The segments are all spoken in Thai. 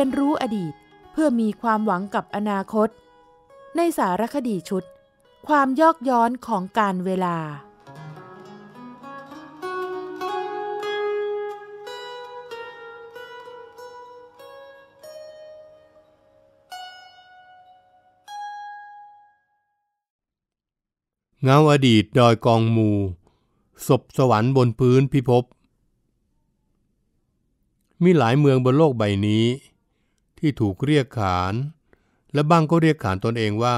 รียนรู้อดีตเพื่อมีความหวังกับอนาคต ในสารคดีชุด ความยอกย้อนของการเวลา เงาอดีต ดอยกองมูศพสวรรค์บนพื้นพิภพมีหลายเมืองบนโลกใบนี้ที่ถูกเรียกขาน และบ้างก็เรียกขานตนเองว่า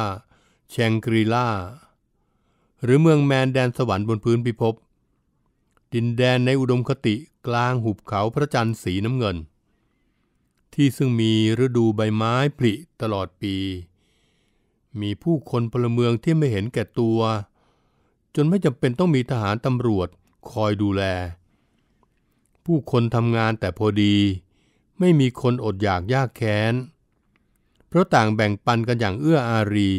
แชงกรีลาหรือเมืองแมนแดนสวรรค์บนพื้นพิภพดินแดนในอุดมคติกลางหุบเขาพระจันทร์สีน้ำเงิน ที่ซึ่งมีฤดูใบไม้ผลิตลอดปี มีผู้คนพลเมืองที่ไม่เห็นแก่ตัว จนไม่จำเป็นต้องมีทหารตำรวจคอยดูแล ผู้คนทำงานแต่พอดีไม่มีคนอดอยากยากแค้น เพราะต่างแบ่งปันกันอย่างเอื้ออารี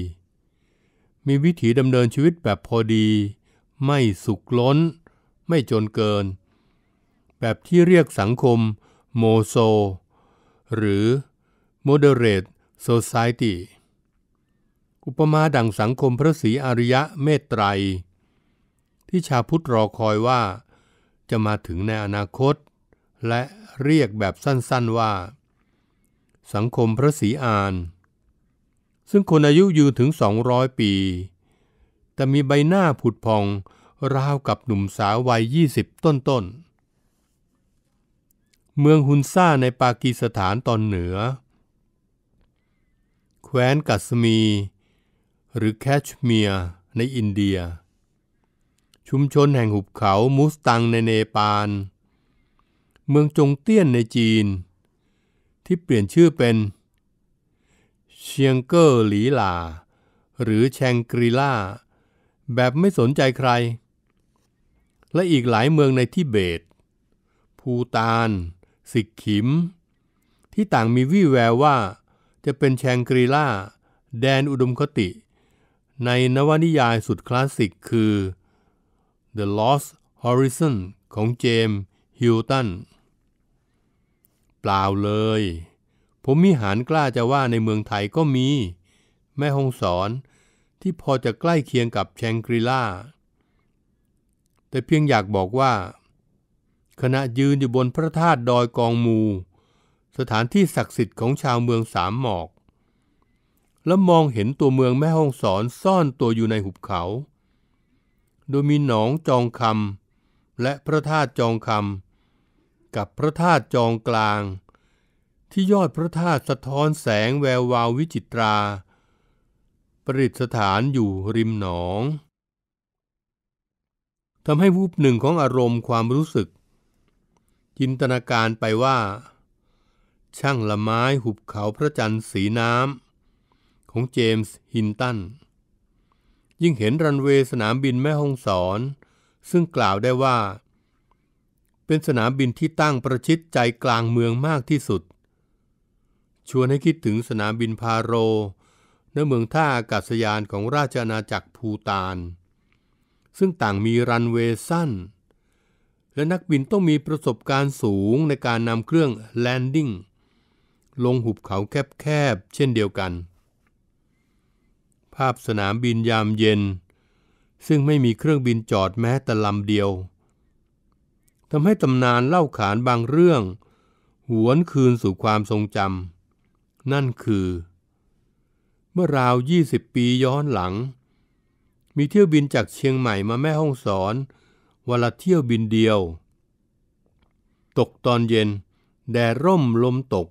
มีวิถีดำเนินชีวิตแบบพอดี ไม่สุกล้น ไม่จนเกิน แบบที่เรียกสังคมโมโซ หรือ moderate society อุปมาดังสังคมพระศรีอริยะเมตไตร ที่ชาพุทธรอคอยว่าจะมาถึงในอนาคตและเรียกแบบสั้นๆว่า สังคมพระศรีอาน ซึ่งคนอายุยืนถึง 200 ปี แต่มีใบหน้าผุดพอง ราวกับหนุ่มสาววัย 20 ต้นนเมืองฮุนซ่าในปากีสถานตอนเหนือ แคว้นกัสมี หรือแคชเมียร์ในอินเดีย ชุมชนแห่งหุบเขา มุสตังในเนปาลเมืองจงเตี้ยนในจีน ที่เปลี่ยนชื่อเป็นเชียงเกอร์หลีหลา หรือแชงกรีล่าแบบไม่สนใจใคร และอีกหลายเมืองในทิเบต ภูตาน สิกขิม ที่ต่างมีวี่แววว่า จะเป็นแชงกรีล่าแดนอุดมคติ ในนวนิยายสุดคลาสสิกคือ The Lost Horizon ของเจมส์ิวตันเปล่าเลย ผมมีหารกล้าจะว่าในเมืองไทยก็มี แม่ฮองสอนที่พอจะใกล้เคียงกับแชงกรีล่าแต่เพียงอยากบอกว่าขณะยืนอยู่บนพระธาตุดอยกองมูสถานที่ศักดิ์สิทธิ์ของชาวเมืองสามหมอกแล้วมองเห็นตัวเมืองแม่ห้องสอนซ่อนตัวอยู่ในหุบเขา โดยมีหนองจองคำและพระธาตุจองคำกับพระธาตุจองกลาง ที่ยอดพระธาตุสะท้อนแสงแวววาววิจิตรา ประดิษฐานอยู่ริมหนองทำให้วูบหนึ่งของอารมณ์ความรู้สึกจินตนาการไปว่า ช่างละไม้หุบเขาพระจันทร์สีน้ำของเจมส์ฮินตันยิ่งเห็นรันเวย์สนามบินแม่ฮ่องสอน ซึ่งกล่าวได้ว่าเป็นสนามบินที่ตั้งประชิดใจกลางเมืองมากที่สุด ชวนให้คิดถึงสนามบินพาโรณเมืองท่าอากาศยานของราชอาณาจักรภูตานซึ่งต่างมีรันเวย์สั้นและนักบินต้องมีประสบการณ์สูงในการนำเครื่องแลนดิ้งลงหุบเขาแคบๆเช่นเดียวกัน ภาพสนามบินยามเย็น ซึ่งไม่มีเครื่องบินจอดแม้แต่ลำเดียวทำให้ตำนานเล่าขานบางเรื่อง หวนคืนสู่ความทรงจำ นั่นคือ เมื่อราว20ปีย้อนหลัง มีเที่ยวบินจากเชียงใหม่มาแม่ห้องสอนวันละเที่ยวบินเดียว ตกตอนเย็น แดดร่มลมตก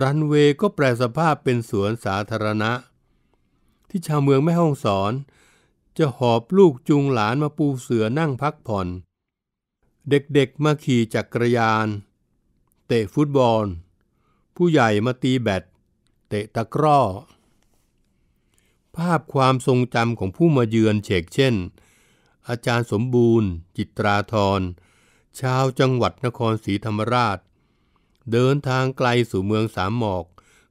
รันเวย์ก็แปลสภาพเป็นสวนสาธารณะ ที่ชาวเมืองแม่ห้องสอน จะหอบลูกจูงหลานมาปูเสือนั่งพักผ่อนเด็กๆมาขี่จักรยาน เตะฟุตบอล ผู้ใหญ่มาตีแบต เตะตะกร้อ ภาพความทรงจำของผู้มาเยือนเฉกเช่น อาจารย์สมบูรณ์จิตราธร ชาวจังหวัดนครศรีธรรมราช เดินทางไกลสู่เมืองสามหมอก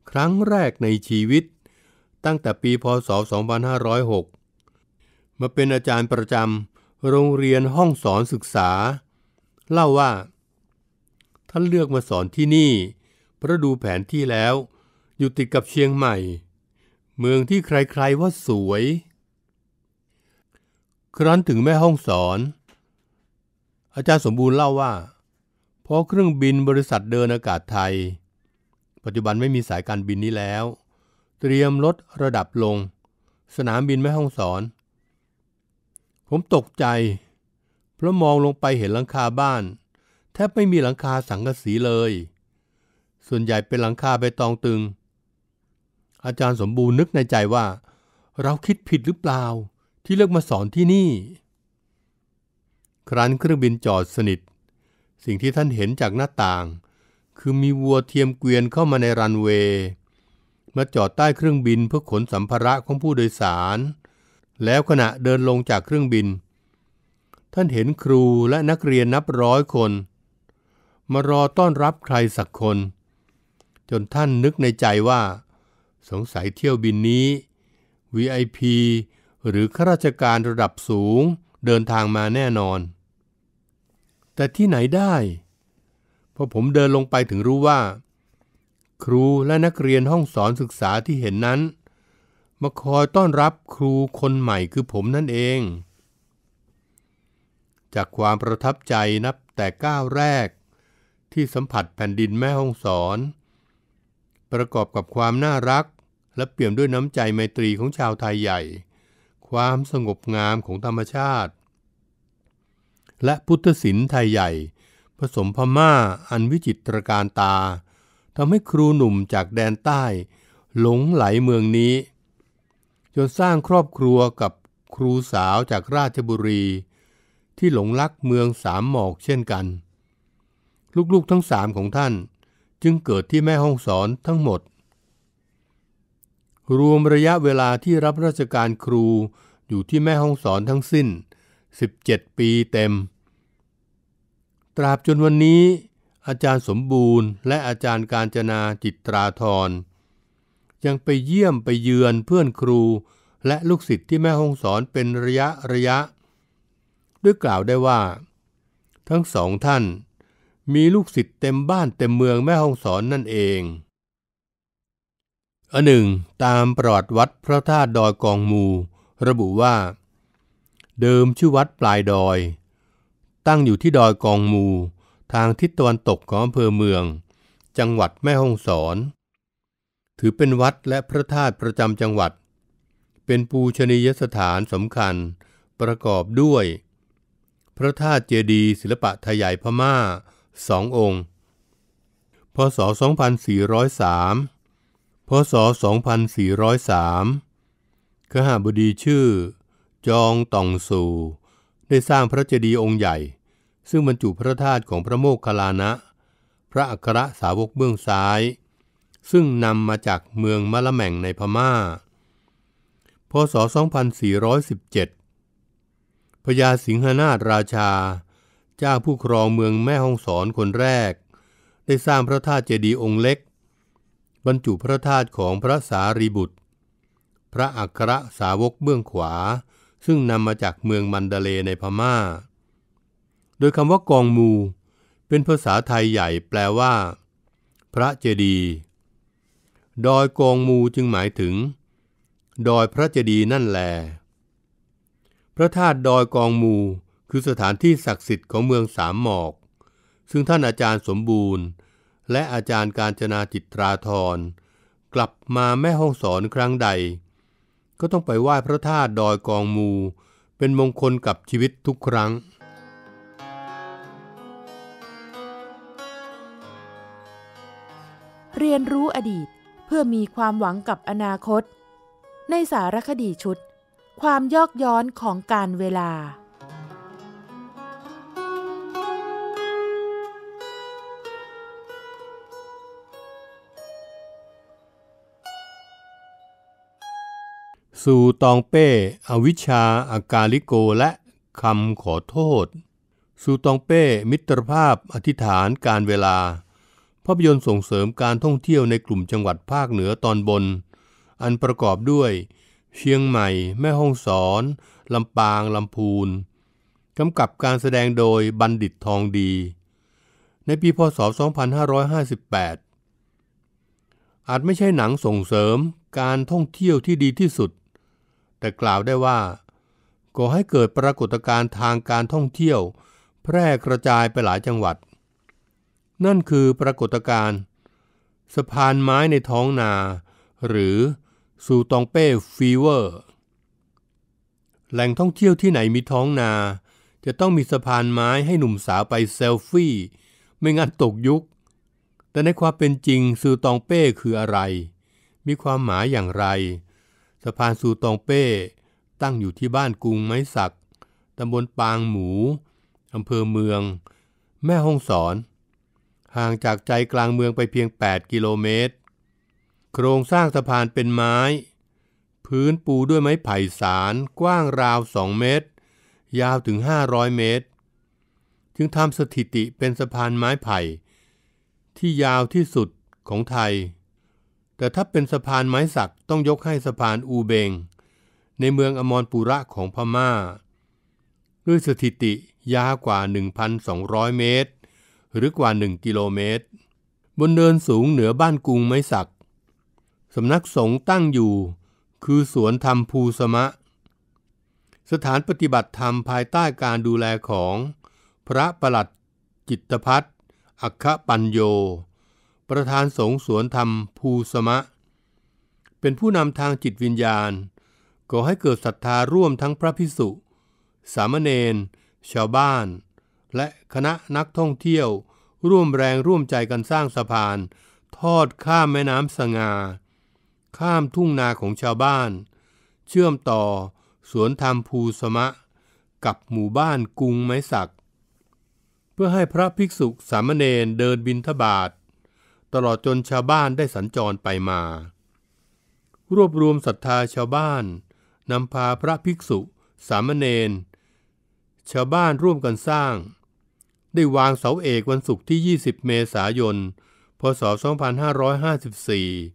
ครั้งแรกในชีวิต ตั้งแต่ปีพศ 2506 มาเป็นอาจารย์ประจำโรงเรียนห้องสอนศึกษาเล่าว่า ท่านเลือกมาสอนที่นี่เพราะดูแผนที่แล้ว อยู่ติดกับเชียงใหม่ เมืองที่ใครๆว่าสวย ครั้นถึงแม่ห้องสอน อาจารย์สมบูรณ์เล่าว่า พอเครื่องบินบริษัทเดินอากาศไทย ปัจจุบันไม่มีสายการบินนี้แล้ว เตรียมลดระดับลง สนามบินแม่ห้องสอน ผมตกใจเพราะมองลงไปเห็นหลังคาบ้านแทบไม่มีหลังคาสังกะสีเลย ส่วนใหญ่เป็นหลังคาใบตองตึง อาจารย์สมบูรณ์นึกในใจว่า เราคิดผิดหรือเปล่าที่เลือกมาสอนที่นี่ครั้นเครื่องบินจอดสนิท สิ่งที่ท่านเห็นจากหน้าต่าง คือมีวัวเทียมเกวียนเข้ามาในรันเวย์มาจอดใต้เครื่องบินเพื่อขนสัมภาระของผู้โดยสาร แล้วขณะเดินลงจากเครื่องบินท่านเห็นครูและนักเรียนนับร้อยคนมารอต้อนรับใครสักคน จนท่านนึกในใจว่าสงสัยเที่ยวบินนี้ VIP หรือข้าราชการระดับสูงเดินทางมาแน่นอน แต่ที่ไหนได้พอผมเดินลงไปถึงรู้ว่า ครูและนักเรียนห้องสอนศึกษาที่เห็นนั้น มาคอยต้อนรับครูคนใหม่คือผมนั่นเองจากความประทับใจนับแต่ก้าวแรก ที่สัมผัสแผ่นดินแม่ห้องสอน ประกอบกับความน่ารักและเปี่ยมด้วยน้ำใจไมตรีของชาวไทยใหญ่ ความสงบงามของธรรมชาติ และพุทธศิลป์ไทยใหญ่ ผสมพม่าอันวิจิตรการตาทำให้ครูหนุ่มจากแดนใต้ หลงไหลเมืองนี้ จนสร้างครอบครัวกับครูสาวจากราชบุรีที่หลงรักเมืองสามหมอกเช่นกันลูกๆทั้งสามของท่านจึงเกิดที่แม่ห้องสอนทั้งหมด รวมระยะเวลาที่รับราชการครูอยู่ที่แม่ห้องสอนทั้งสิ้น 17 ปีเต็ม ตราบจนวันนี้อาจารย์สมบูรณ์ และอาจารย์การจนาจิตราธรยังไปเยี่ยมไปเยือนเพื่อนครู และลูกศิษย์ที่แม่ห้องสอนเป็นระยะระยะด้วยกล่าวได้ว่า ทั้งสองท่าน มีลูกศิษย์เต็มบ้านเต็มเมืองแม่ห้องสอนนั่นเองอันหนึ่งตามประวัติวัดพระธาตุดอยกองมู ระบุว่า เดิมชื่อวัดปลายดอย ตั้งอยู่ที่ดอยกองมูทางทิศตะวันตกของอำเภอเมือง จังหวัดแม่ฮ่องสอน ถือเป็นวัดและพระธาตุประจำจังหวัด เป็นปูชนียสถานสำคัญ ประกอบด้วยพระธาตุเจดีย์ศิลปะไทยใหญ่พม่าสององค์ พศ 2403 พศ 2403ขหบดีชื่อ จองตองสู่ได้สร้างพระเจดีย์องค์ใหญ่ ซึ่งบรรจุพระธาตุของพระโมคคัลลานะพระอัครสาวกเบื้องซ้าย ซึ่งนำมาจากเมืองมะละแม่งในพมา่า พศ 2417พญาสิงหนาถราชาเจ้าผู้ครองเมืองแม่ฮ่องสอนคนแรก ได้สร้างพระธาตุเจดีย์องค์เล็ก บรรจุพระธาตุของพระสารีบุตร พระอัครสาวกเบื้องขวา ซึ่งนำมาจากเมืองมันเดเลในพมา่า โดยคำว่ากองมู เป็นภาษาไทยใหญ่แปลว่า พระเจดีย์ดอยกองมูจึงหมายถึง ดอยพระเจดีย์นั่นแหละพระธาตุดอยกองมู คือสถานที่ศักดิ์สิทธิ์ของเมืองสามหมอก ซึ่งท่านอาจารย์สมบูรณ์ และอาจารย์การจนาจิตราธร กลับมาแม่ห้องสอนครั้งใด ก็ต้องไปไหว้พระธาตุดอยกองมู เป็นมงคลกับชีวิตทุกครั้ง เรียนรู้อดีตเพื่อมีความหวังกับอนาคต ในสารคดีชุดความยอกย้อนของการเวลา สู่ตองเป้ อวิชชาอากาลิโกและคำขอโทษ สู่ตองเป้ มิตรภาพอธิษฐานการเวลาภาพยนตร์ส่งเสริมการท่องเที่ยวในกลุ่มจังหวัดภาคเหนือตอนบน อันประกอบด้วยเชียงใหม่ แม่ฮ่องสอน ลำปาง ลำพูนกำกับการแสดงโดยบัณฑิตทองดี ในปีพศ 2558 อาจไม่ใช่หนังส่งเสริมการท่องเที่ยวที่ดีที่สุด แต่กล่าวได้ว่าก่อให้เกิดปรากฏการณ์ทางการท่องเที่ยว แพร่กระจายไปหลายจังหวัด นั่นคือปรากฏการณ์สะพานไม้ในท้องนา หรือสู่ตองเป้ฟีเวอร์แหล่งท่องเที่ยวที่ไหนมีท้องนา จะต้องมีสะพานไม้ให้หนุ่มสาวไปเซลฟี่ ไม่งั้นตกยุค แต่ในความเป็นจริงสูตองเป้คืออะไร มีความหมายอย่างไร สะพานสูตองเป้ ตั้งอยู่ที่บ้านกรุงไม้สักตำบลปางหมูอำเภอเมือง แม่ฮ่องสอน ห่างจากใจกลางเมืองไปเพียง 8 กิโลเมตรโครงสร้างสะพานเป็นไม้ พื้นปูด้วยไม้ไผ่สารกว้างราว 2 เมตร ยาวถึง 500 เมตร จึงทำสถิติเป็นสะพานไม้ไผ่ ที่ยาวที่สุดของไทย แต่ถ้าเป็นสะพานไม้สักต้องยกให้สะพานอูเบงในเมืองอมรปุระของพมา่า ด้วยสถิติ ยาวกว่า 1,200 เมตร หรือกว่า1กิโลเมตร บนเนินสูงเหนือบ้านกรุงไม้สักสำนักสงฆ์ตั้งอยู่ คือสวนธรรมภูสมะ สถานปฏิบัติธรรมภายใต้การดูแลของ พระประหลัดจิตพัฒอัคคปัญโย ประธานสงฆ์สวนธรรมภูสมะ เป็นผู้นำทางจิตวิญญาณก่อให้เกิดศรัทธาร่วมทั้งพระพิสุสามเณร ชาวบ้าน และคณะนักท่องเที่ยว ร่วมแรงร่วมใจกันสร้างสะพาน ทอดข้ามแม่น้ำสงาข้ามทุ่งนาของชาวบ้าน เชื่อมต่อสวนธรรมภูสมะ กับหมู่บ้านกุงไม้สักเพื่อให้พระภิกษุสามเณรเดินบินทบาท ตลอดจนชาวบ้านได้สัญจรไปมา รวบรวมศรัทธาชาวบ้าน นำพาพระภิกษุสามเณรชาวบ้านร่วมกันสร้าง ได้วางเสาเอกวันศุกร์ที่ 20 เมษายนพศ2554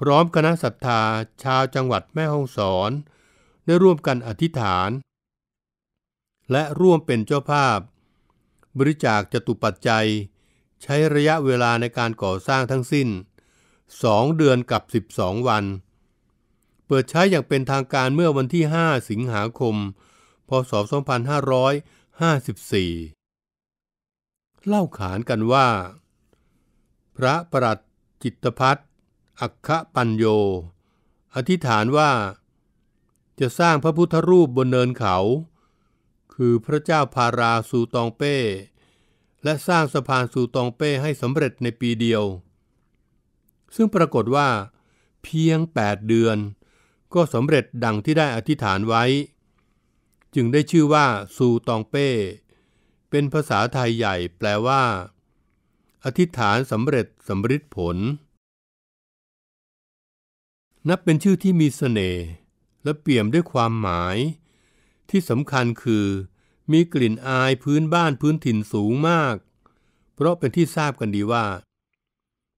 พร้อมคณะศรัทธาชาวจังหวัดแม่ฮ่องสอน ได้ร่วมกันอธิษฐาน และร่วมเป็นเจ้าภาพ บริจาคจตุปัจจัย ใช้ระยะเวลาในการก่อสร้างทั้งสิ้น 2 เดือนกับ 12 วัน เปิดใช้อย่างเป็นทางการเมื่อวันที่5สิงหาคมพศ2554 เล่าขานกันว่า พระประหลัดจิตพัฒน์อัคคะปัญโย อธิษฐานว่า จะสร้างพระพุทธรูปบนเนินเขา คือพระเจ้าพาราสูตองเป้ และสร้างสะพานสูตองเป้ให้สำเร็จในปีเดียว ซึ่งปรากฏว่า เพียง8เดือน ก็สำเร็จดังที่ได้อธิษฐานไว้ จึงได้ชื่อว่าสูตองเป้ เป็นภาษาไทยใหญ่แปลว่า อธิษฐานสำเร็จสำริดผลนับเป็นชื่อที่มีสเสน่ห์และเปี่ยมด้วยความหมาย ที่สำคัญคือ มีกลิ่นอายพื้นบ้านพื้นถิ่นสูงมาก เพราะเป็นที่ทราบกันดีว่า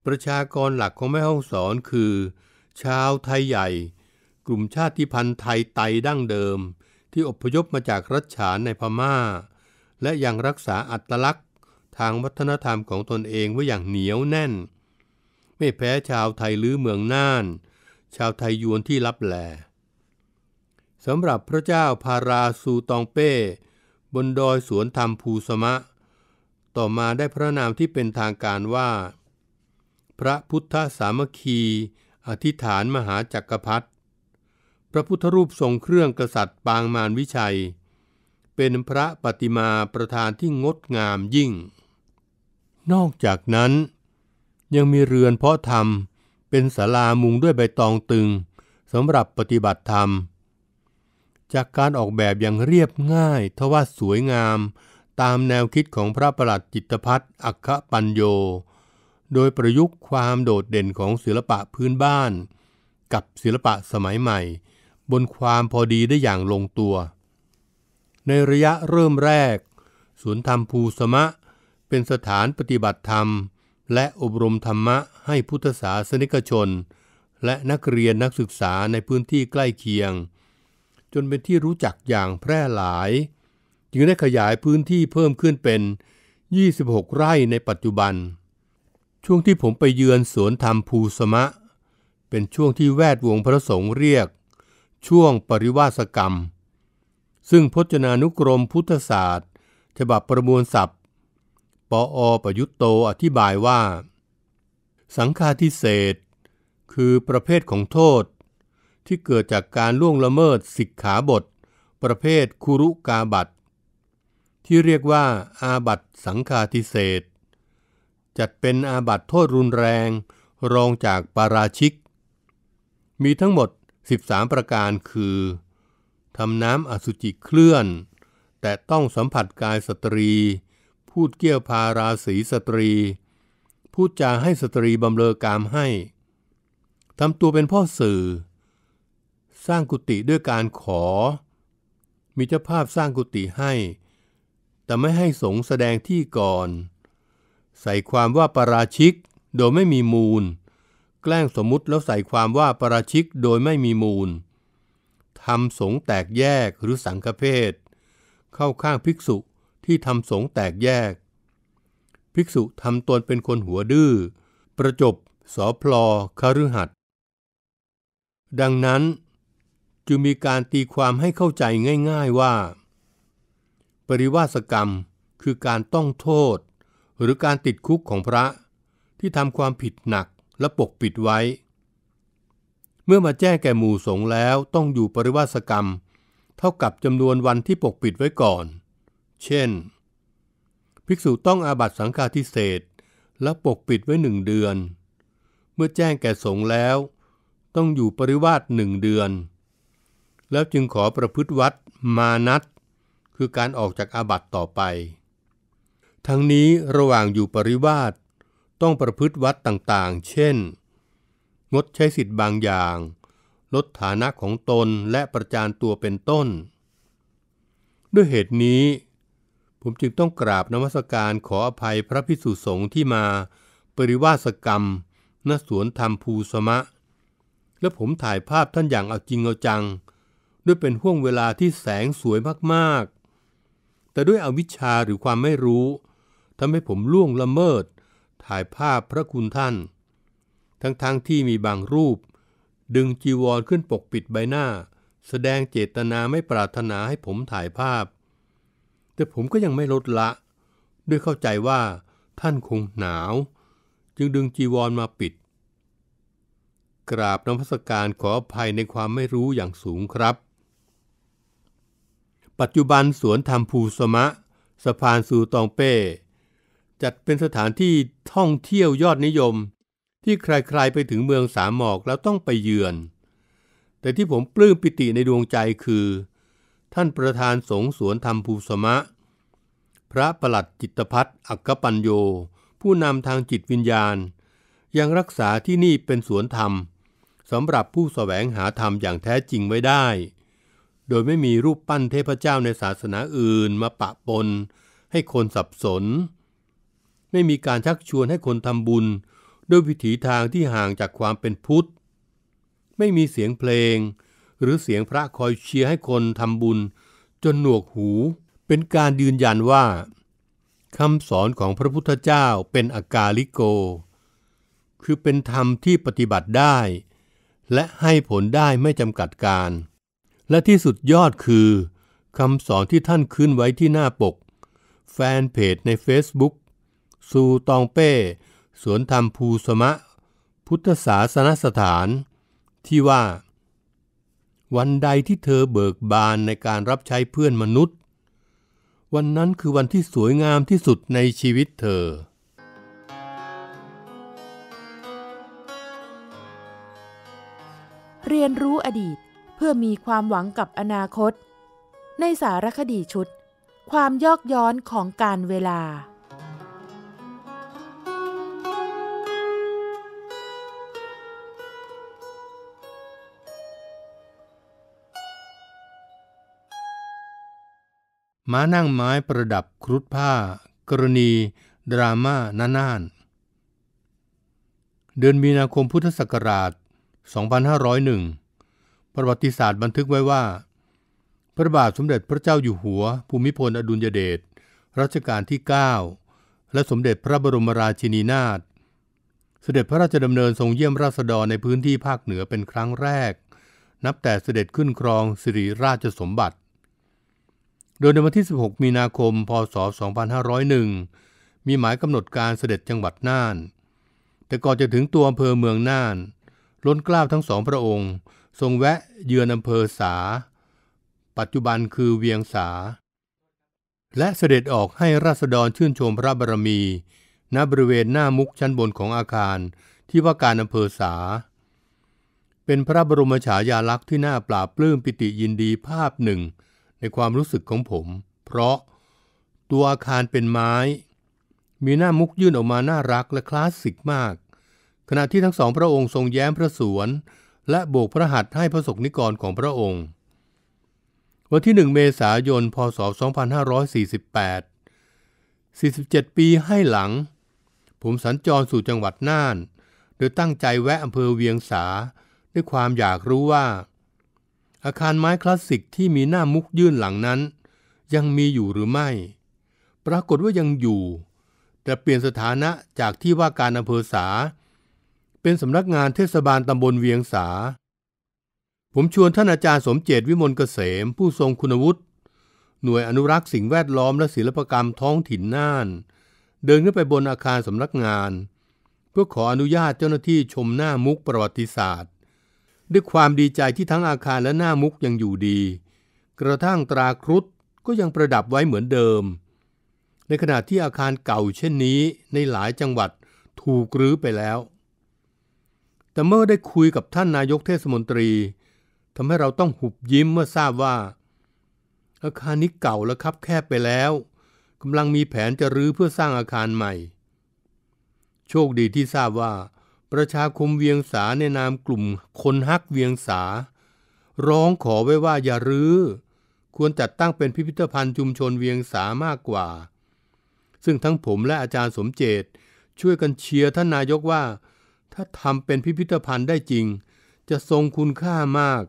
ประชากรหลักของแม่ห้องสอนคือ ชาวไทยใหญ่ กลุ่มชาติพันธุ์ไทยไตดั้งเดิม ที่อพยพมาจากรัชฉานในพมา่า และยังรักษาอัตลักษณ์ทางวัฒนธรรมของตนเองไว้อย่างเหนียวแน่น ไม่แพ้ชาวไทยหรือเมืองน่านชาวไทยยวนที่รับแลสำหรับพระเจ้าพาราสูตองเป้ บนดอยสวนธรรมภูสมะ ต่อมาได้พระนามที่เป็นทางการว่า พระพุทธสามคัคคีอธิษฐานมหาจักรพรรดิพระพุทธรูปทรงเครื่องกษัตริย์ปางมารวิชัย เป็นพระปฏิมาประธานที่งดงามยิ่ง นอกจากนั้นยังมีเรือนเพาะธรรมเป็นศาลามุงด้วยใบตองตึงสำหรับปฏิบัติธรรม จากการออกแบบอย่างเรียบง่ายทว่าสวยงามตามแนวคิดของพระประหลัดจิตพัฒน์อัคคปัญโย โดยประยุกต์ความโดดเด่นของศิลปะพื้นบ้าน กับศิลปะสมัยใหม่บนความพอดีได้อย่างลงตัว ในระยะเริ่มแรกสวนธรรมภูสมะเป็นสถานปฏิบัติธรรมและอบรมธรรมะให้พุทธศาสนิกชน และนักเรียนนักศึกษาในพื้นที่ใกล้เคียง จนเป็นที่รู้จักอย่างแพร่หลาย จึงได้ขยายพื้นที่เพิ่มขึ้นเป็น 26 ไร่ในปัจจุบัน ช่วงที่ผมไปเยือนสวนธรรมภูสมะ เป็นช่วงที่แวดวงพระสงฆ์เรียก ช่วงปริวาสกรรม ซึ่งพจนานุกรมพุทธศาสตร์ ฉบับประมวลศัพทปออประยุตโตอธิบายว่า สังฆาทิเศษ คือประเภทของโทษ ที่เกิดจากการล่วงละเมิดสิกขาบท ประเภทคุรุกาบัตที่เรียกว่าอาบัตสังฆาทิเศษ จัดเป็นอาบัตโทษรุนแรง รองจากปาราชิก มีทั้งหมด 13 ประการคือทำน้ำอสุจิเคลื่อน แต่ต้องสัมผัสกายสตรีพูดเกี้ยวพาราศีสตรี พูดจาให้สตรีบำเลอกามให้ ทำตัวเป็นพ่อสื่อ สร้างกุฏิด้วยการขอมีเจ้าภาพสร้างกุฏิให้ แต่ไม่ให้สงแสดงที่ก่อน ใส่ความว่าประราชิกโดยไม่มีมูล แกล้งสมมุติแล้วใส่ความว่าปราชิกโดยไม่มีมูลทำสงแตกแยกหรือสังฆเพศเข้าข้างภิกษุที่ทำสงแตกแยก ภิกษุทำตนเป็นคนหัวดื้อ ประจบสอพลอคฤหัด ดังนั้นจึงมีการตีความให้เข้าใจง่าย ๆว่า ปริวาสกรรมคือการต้องโทษ หรือการติดคุกของพระที่ทำความผิดหนักและปกปิดไว้ เมื่อมาแจ้งแก่หมู่สงแล้วต้องอยู่ปริวาสกรรม เท่ากับจำนวนวันที่ปกปิดไว้ก่อนเช่น ภิกษุต้องอาบัตสังฆาทิเศษและปกปิดไว้หนึ่งเดือน เมื่อแจ้งแก่สงฆ์แล้ว ต้องอยู่ปริวาสหนึ่งเดือน แล้วจึงขอประพฤติวัดมานัตคือการออกจากอาบัตต่อไป ทั้งนี้ระหว่างอยู่ปริวาสต้องประพฤติวัดต่างๆ เช่น งดใช้สิทธิ์บางอย่าง ลดฐานะของตนและประจานตัวเป็นต้น ด้วยเหตุนี้ผมจึงต้องกราบนมัสการขออภัยพระพิสุสงฆ์ที่มาปริวาสกรรมณสวนธรรมภูสมะ และผมถ่ายภาพท่านอย่างเอาจริงเอาจัง ด้วยเป็นห่วงเวลาที่แสงสวยมากๆ แต่ด้วยอวิชชาหรือความไม่รู้ทำให้ผมล่วงละเมิดถ่ายภาพพระคุณท่าน ทั้งๆทที่มีบางรูป ดึงจีวรขึ้นปกปิดใบหน้า แสดงเจตนาไม่ปรารถนาให้ผมถ่ายภาพแต่ผมก็ยังไม่ลดละ ด้วยเข้าใจว่า ท่านคงหนาว จึงดึงจีวรมาปิด กราบนพัสการขออภัยในความไม่รู้อย่างสูงครับ ปัจจุบันสวนธรรมภูสมะ สะพานสูตองเป้ จัดเป็นสถานที่ท่องเที่ยวยอดนิยม ที่ใครๆไปถึงเมืองสามหมอกแล้วต้องไปเยือน แต่ที่ผมปลื้มปิติในดวงใจคือท่านประธานสงสวนธรรมภูสมะ พระประหลัดจิตพัฒน์อักปัญโย ผู้นำทางจิตวิญญาณ ยังรักษาที่นี่เป็นสวนธรรม สำหรับผู้สแสวงหาธรรมอย่างแท้จริงไว้ได้ โดยไม่มีรูปปั้นเทพเจ้าในศาสนาอื่นมาปะปนให้คนสับสน ไม่มีการชักชวนให้คนทำบุญด้วยวิถีทางที่ห่างจากความเป็นพุทธไม่มีเสียงเพลงหรือเสียงพระคอยเชียร์ให้คนทำบุญจนหนวกหู เป็นการยืนยันว่า คำสอนของพระพุทธเจ้าเป็นอากาลิโก คือเป็นธรรมที่ปฏิบัติได้ และให้ผลได้ไม่จำกัดการ และที่สุดยอดคือคำสอนที่ท่านขึ้นไว้ที่หน้าปก แฟนเพจใน Facebook ซูตองเป้สวนธรรมภูสมะ พุทธศาสนสถาน ที่ว่าวันใดที่เธอเบิกบานในการรับใช้เพื่อนมนุษย์ วันนั้นคือวันที่สวยงามที่สุดในชีวิตเธอ เรียนรู้อดีตเพื่อมีความหวังกับอนาคต ในสารคดีชุด ความยอกย้อนของการเวลาม้านั่งไม้ประดับครุฑผ้า กรณี ดราม่าน่าน่าน เดือนมีนาคมพุทธศักราช 2501 ประวัติศาสตร์บันทึกไว้ว่า พระบาทสมเด็จพระเจ้าอยู่หัว ภูมิพลอดุลยเดชรัชกาลที่ 9 และสมเด็จพระบรมราชินีนาถเสด็จพระราชดำเนินทรงเยี่ยมราษฎรในพื้นที่ภาคเหนือเป็นครั้งแรก นับแต่เสด็จขึ้นครองสิริราชสมบัติโดยในวันที่ 16 มีนาคม พศ 2501 มีหมายกำหนดการเสด็จจังหวัดน่าน แต่ก่อนจะถึงตัวอำเภอเมืองน่านล้นกล้าวทั้งสองพระองค์ ทรงแวะเยือนอำเภอสา ปัจจุบันคือเวียงสา และเสด็จออกให้ราษฎรชื่นชมพระบารมีณบริเวณหน้ามุกชั้นบนของอาคารที่ว่าการอำเภอสา เป็นพระบรมฉายาลักษณ์ที่น่าปราบปลื้มปิติยินดีภาพหนึ่งในความรู้สึกของผม เพราะตัวอาคารเป็นไม้ มีหน้ามุกยื่นออกมาน่ารักและคลาสสิกมาก ขณะที่ทั้งสองพระองค์ทรงแย้มพระสวน และโบกพระหัตถ์ให้พระสกนิกรของพระองค์ วันที่หนึ่งเมษายน พศ 2548 47 ปีให้หลัง ผมสัญจรสู่จังหวัดน่าน โดยตั้งใจแวะอำเภอเวียงสาด้วยความอยากรู้ว่าอาคารไม้คลาสสิกที่มีหน้ามุกยื่นหลังนั้น ยังมีอยู่หรือไม่ ปรากฏว่ายังอยู่ แต่เปลี่ยนสถานะจากที่ว่าการอำเภอสา เป็นสำนักงานเทศบาลตำบลเวียงสา ผมชวนท่านอาจารย์สมเจตวิมลเกษมผู้ทรงคุณวุฒิ หน่วยอนุรักษ์สิ่งแวดล้อมและศิลปกรรมท้องถิ่นน่าน เดินขึ้นไปบนอาคารสำนักงาน เพื่อขออนุญาตเจ้าหน้าที่ชมหน้ามุกประวัติศาสตร์ด้วยความดีใจที่ทั้งอาคารและหน้ามุกยังอยู่ดี กระทั่งตราครุฑก็ยังประดับไว้เหมือนเดิม ในขณะที่อาคารเก่า เช่นนี้ในหลายจังหวัดถูกรื้อไปแล้ว แต่เมื่อได้คุยกับท่านนายกเทศมนตรีทำให้เราต้องหุบยิ้มเมื่อทราบว่า อาคารนี้เก่าและคับแคบไปแล้วกำลังมีแผนจะรื้อเพื่อสร้างอาคารใหม่ โชคดีที่ทราบว่าประชาคมเวียงสาในนามกลุ่ม คนฮักเวียงสา ร้องขอไว้ว่าอย่ารื้อควรจัดตั้งเป็นพิพิธภัณฑ์ชุมชนเวียงสามากกว่า ซึ่งทั้งผมและอาจารย์สมเจตช่วยกันเชียร์ท่านนายกว่า ถ้าทำเป็นพิพิธภัณฑ์ได้จริง จะทรงคุณค่ามาก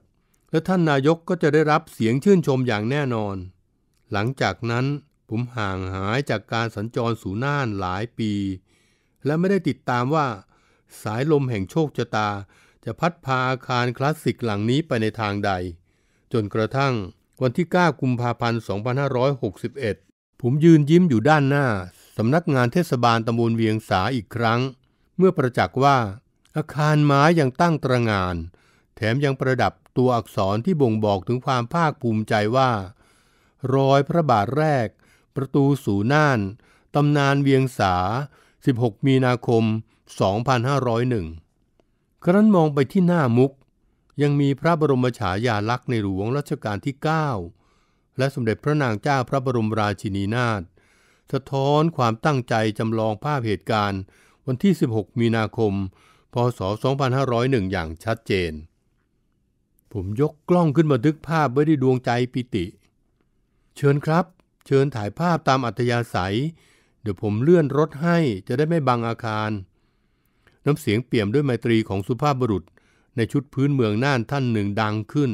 และท่านนายกก็จะได้รับเสียงชื่นชมอย่างแน่นอน หลังจากนั้นผมห่างหายจากการสัญจรสู่น่านหลายปี และไม่ได้ติดตามว่าสายลมแห่งโชคชะตาจะพัดพาอาคารคลาสสิกหลังนี้ไปในทางใด จนกระทั่งวันที่9กุมภาพันธ์ 2561 ผมยืนยิ้มอยู่ด้านหน้า สำนักงานเทศบาลตำบลเวียงสาอีกครั้ง เมื่อประจักษ์ว่า อาคารไม้ยังตั้งตระงาน แถมยังประดับตัวอักษรที่บ่งบอกถึงความภาคภูมิใจว่ารอยพระบาทแรก ประตูสู่น่านตำนานเวียงสา 16 มีนาคม2501 ครั้นมองไปที่หน้ามุก ยังมีพระบรมฉายาลักษณ์ในหลวงรัชกาลที่ 9 และสมเด็จพระนางเจ้าพระบรมราชินีนาถสะท้อนความตั้งใจจำลองภาพเหตุการณ์ วันที่ 16 มีนาคม พศ 2501 อย่างชัดเจน ผมยกกล้องขึ้นบันทึกภาพไว้ด้ดวงใจปิติ เชิญครับ เชิญถ่ายภาพตามอัธยาศัย เดี๋ยวผมเลื่อนรถให้จะได้ไม่บังอาคารน้ำเสียงเปี่ยมด้วยไมตรีของสุภาพบุรุษ ในชุดพื้นเมืองน่านท่านหนึ่งดังขึ้น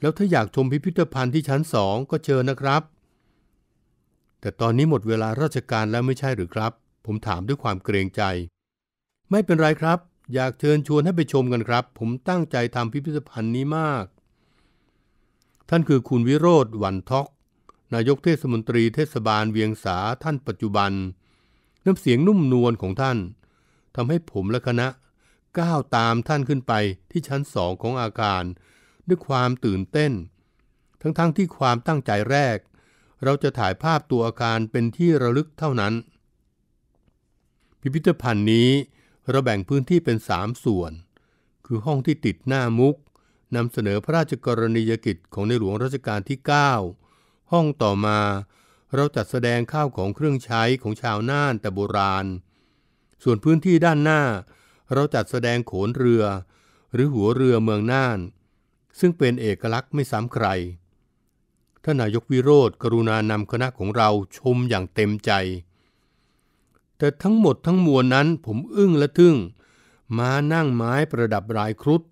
แล้วถ้าอยากชมพิพิธภัณฑ์ที่ชั้นสองก็เชิญนะครับ แต่ตอนนี้หมดเวลาราชการแล้วไม่ใช่หรือครับ ผมถามด้วยความเกรงใจ ไม่เป็นไรครับ อยากเชิญชวนให้ไปชมกันครับ ผมตั้งใจทำพิพิธภัณฑ์นี้มาก ท่านคือคุณวิโรธวันทอก นายกเทศมนตรีเทศบาลเวียงสาท่านปัจจุบัน น้ำเสียงนุ่มนวลของท่านทำให้ผมและคณะก้าวตามท่านขึ้นไปที่ชั้นสองของอาคารด้วยความตื่นเต้น ทั้งๆทที่ความตั้งใจแรก เราจะถ่ายภาพตัวอาคารเป็นที่ระลึกเท่านั้น พิพิธภัณฑ์นี้ เราแบ่งพื้นที่เป็นสามส่วน คือห้องที่ติดหน้ามุกนำเสนอพระราชกรณียกิจของในหลวงรัชกาลที่ 9 ห้องต่อมา เราจัดแสดงข้าวของเครื่องใช้ของชาวน่านแต่โบราณส่วนพื้นที่ด้านหน้าเราจัดแสดงโขนเรือ หรือหัวเรือเมืองน่าน ซึ่งเป็นเอกลักษณ์ไม่ซ้ำใครท่านนายกวิโรธกรุณานำคณะของเราชมอย่างเต็มใจ แต่ทั้งหมดทั้งมวลนั้นผมอึ้งและทึ่งมานั่งไม้ประดับรายครุฑ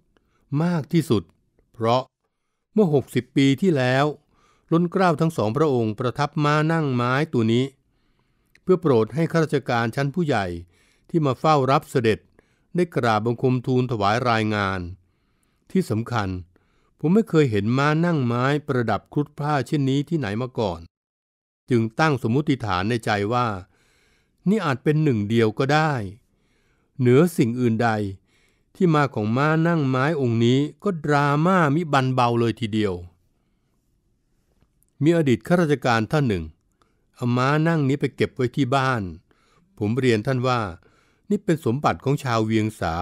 มากที่สุด เพราะเมื่อ 60 ปีที่แล้ว ล้นเกล้าทั้งสองพระองค์ประทับมานั่งไม้ตัวนี้ เพื่อโปรดให้ข้าราชการชั้นผู้ใหญ่ที่มาเฝ้ารับเสด็จได้กราบบังคมทูลถวายรายงาน ที่สำคัญ ผมไม่เคยเห็นม้านั่งไม้ประดับครุฑผ้าเช่นนี้ที่ไหนมาก่อน จึงตั้งสมมติฐานในใจว่า นี่อาจเป็นหนึ่งเดียวก็ได้ เหนือสิ่งอื่นใดที่มาของม้านั่งไม้องค์นี้ก็ดราม่ามิบันเบาเลยทีเดียว มีอดีตข้าราชการท่านหนึ่งเอาม้านั่งนี้ไปเก็บไว้ที่บ้าน ผมเรียนท่านว่านี่เป็นสมบัติของชาวเวียงสา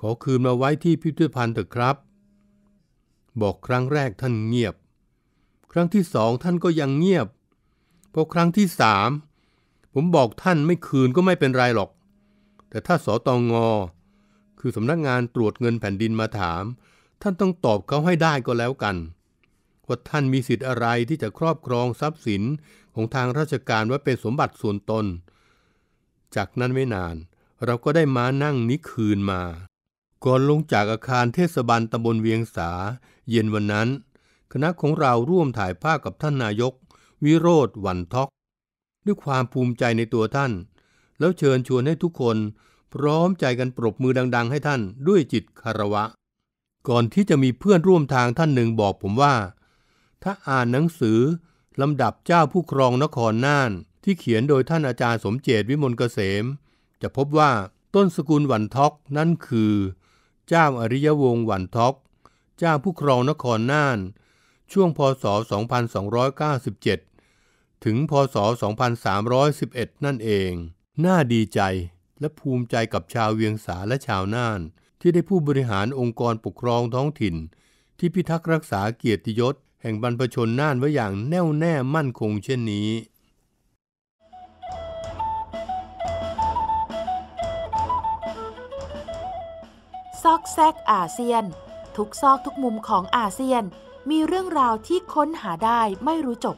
ขอคืนมาไว้ที่พิพิธภัณฑ์เถอะครับ บอกครั้งแรกท่านเงียบ ครั้งที่สองท่านก็ยังเงียบพอครั้งที่สามผมบอกท่านไม่คืนก็ไม่เป็นไรหรอก แต่ถ้าสอตองงอคือสำนักงานตรวจเงินแผ่นดินมาถาม ท่านต้องตอบเขาให้ได้ก็แล้วกัน ว่าท่านมีสิทธิ์อะไรที่จะครอบครองทรัพย์สินของทางราชการว่าเป็นสมบัติส่วนตนจากนั้นไม่นานเราก็ได้ม้านั่งนี้คืนมา ก่อนลงจากอาคารเทศบาลตำบลเวียงสา เย็นวันนั้น คณะของเราร่วมถ่ายภาพกับท่านนายก วิโรธวันทอกด้วยความภูมิใจในตัวท่าน แล้วเชิญชวนให้ทุกคน พร้อมใจกันปรบมือดัง ๆ ให้ท่านด้วยจิตคารวะ ก่อนที่จะมีเพื่อนร่วมทางท่านหนึ่งบอกผมว่า ถ้าอ่านหนังสือลำดับเจ้าผู้ครองนครน่าน ที่เขียนโดยท่านอาจารย์สมเจตวิมลเกษมจะพบว่าต้นสกุลวันท็อกนั้นคือ เจ้าอริยวงศ์วันท็อกเจ้าผู้ครองนครน่าน ช่วงพศ 2297 ถึงพศ 2311 นั่นเอง น่าดีใจและภูมิใจกับชาวเวียงสาและชาวน่าน ที่ได้ผู้บริหารองค์กรปกครองท้องถิ่น ที่พิทักษ์รักษาเกียรติยศแห่งบรรพชนน่านไว้อย่างแน่วแน่มั่นคงเช่นนี้ซอกแซกอาเซียน ทุกซอกทุกมุมของอาเซียนมีเรื่องราวที่ค้นหาได้ไม่รู้จบ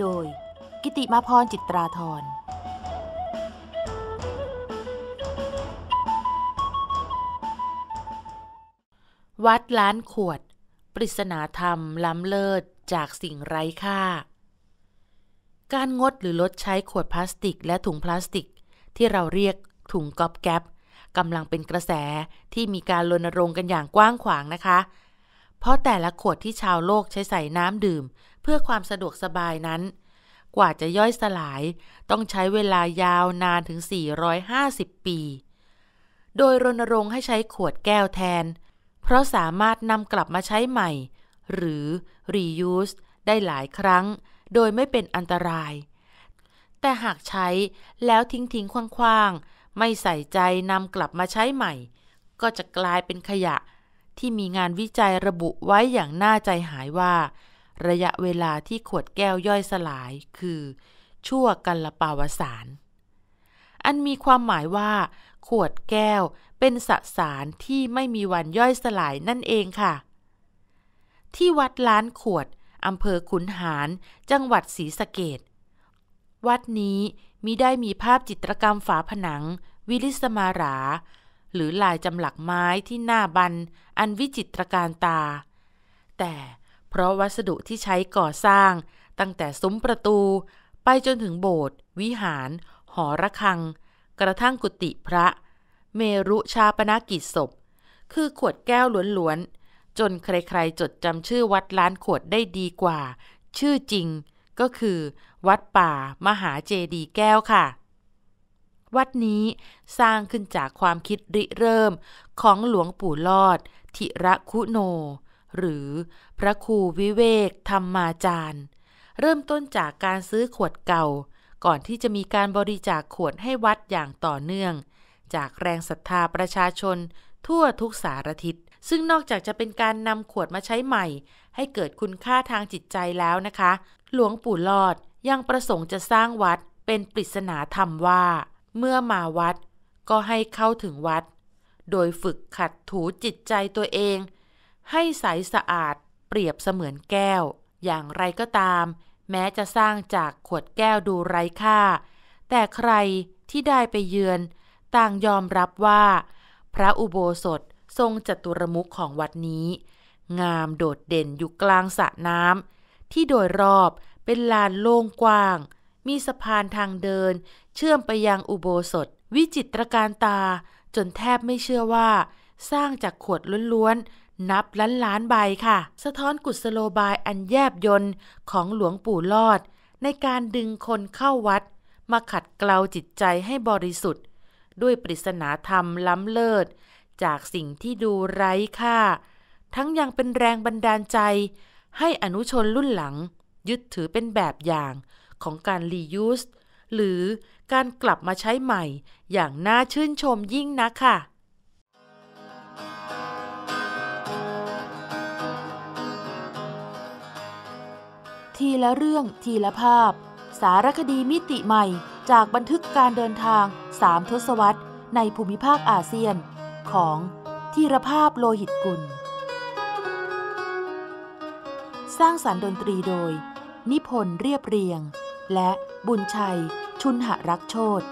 โดย กิติมาพรจิตราธรวัดล้านขวด ปริศนาธรรมล้ำเลิศจากสิ่งไร้ค่า การงดหรือลดใช้ขวดพลาสติกและถุงพลาสติก ที่เราเรียกถุงก๊อบแก๊บกำลังเป็นกระแสที่มีการรณรงค์กันอย่างกว้างขวางนะคะ เพราะแต่ละขวดที่ชาวโลกใช้ใส่น้ำดื่ม เพื่อความสะดวกสบายนั้น กว่าจะย่อยสลาย ต้องใช้เวลายาวนานถึง 450 ปี โดยรณรงค์ให้ใช้ขวดแก้วแทน เพราะสามารถนำกลับมาใช้ใหม่ หรือ reuse ได้หลายครั้ง โดยไม่เป็นอันตราย แต่หากใช้แล้วทิ้งทิ้งคว่างๆไม่ใส่ใจนำกลับมาใช้ใหม่ก็จะกลายเป็นขยะ ที่มีงานวิจัยระบุไว้อย่างน่าใจหายว่า ระยะเวลาที่ขวดแก้วย่อยสลายคือ ชั่วกัลปาวสารอันมีความหมายว่า ขวดแก้วเป็นสสารที่ไม่มีวันย่อยสลายนั่นเองค่ะ ที่วัดล้านขวดอำเภอขุนหารจังหวัดศรีสะเกดวัดนี้มิได้มีภาพจิตรกรรมฝาผนัง วิลิสมาราหรือลายจำหลักไม้ที่หน้าบันอันวิจิตรการตา แต่เพราะวัสดุที่ใช้ก่อสร้าง ตั้งแต่ซุ้มประตู ไปจนถึงโบสถ์วิหาร หอระฆัง กระทั่งกุฏิพระ เมรุชาปนากิจศพ คือขวดแก้วล้วนๆจนใครๆจดจำชื่อวัดล้านขวดได้ดีกว่า ชื่อจริงก็คือวัดป่ามหาเจดี แก้วค่ะ วัดนี้สร้างขึ้นจากความคิดริเริ่มของหลวงปู่ลอดธิระคุโน หรือ พระครูวิเวก ธรรมาจารย์ เริ่มต้นจากการซื้อขวดเก่า ก่อนที่จะมีการบริจาคขวดให้วัดอย่างต่อเนื่อง จากแรงศรัทธาประชาชน ทั่วทุกสารทิศซึ่งนอกจากจะเป็นการนำขวดมาใช้ใหม่ ให้เกิดคุณค่าทางจิตใจแล้วนะคะ หลวงปู่หลอดยังประสงค์จะสร้างวัดเป็นปริศนาธรรมว่า เมื่อมาวัดก็ให้เข้าถึงวัด โดยฝึกขัดถูจิตใจตัวเอง ให้ใสสะอาดเปรียบเสมือนแก้วอย่างไรก็ตาม แม้จะสร้างจากขวดแก้วดูไร้ค่า แต่ใครที่ได้ไปเยือน ต่างยอมรับว่า พระอุโบสถทรงจัตุรมุขของวัดนี้ งามโดดเด่นอยู่กลางสระน้ำที่โดยรอบเป็นลานโล่งกว้าง มีสะพานทางเดิน เชื่อมไปยังอุโบสถ วิจิตรการตา จนแทบไม่เชื่อว่า สร้างจากขวดล้วนๆ นับล้านล้านใบค่ะ สะท้อนกุศโลบายอันแยบยนต์ของหลวงปู่ลอด ในการดึงคนเข้าวัด มาขัดเกลาจิตใจให้บริสุทธิ์ ด้วยปริศนาธรรมล้ำเลิศ จากสิ่งที่ดูไร้ค่าทั้งยังเป็นแรงบันดาลใจ ให้อนุชนรุ่นหลังยึดถือเป็นแบบอย่างของการ reuse หรือการกลับมาใช้ใหม่อย่างน่าชื่นชมยิ่งนะค่ะ ทีละเรื่องทีละภาพ สารคดีมิติใหม่จากบันทึกการเดินทางสามทศวรรษในภูมิภาคอาเซียน ของทีรภาพโลหิตกุล สร้างสารรค์ดนตรีโดยนิพนธ์เรียบเรียง และบุญชัยชุนหรักโชต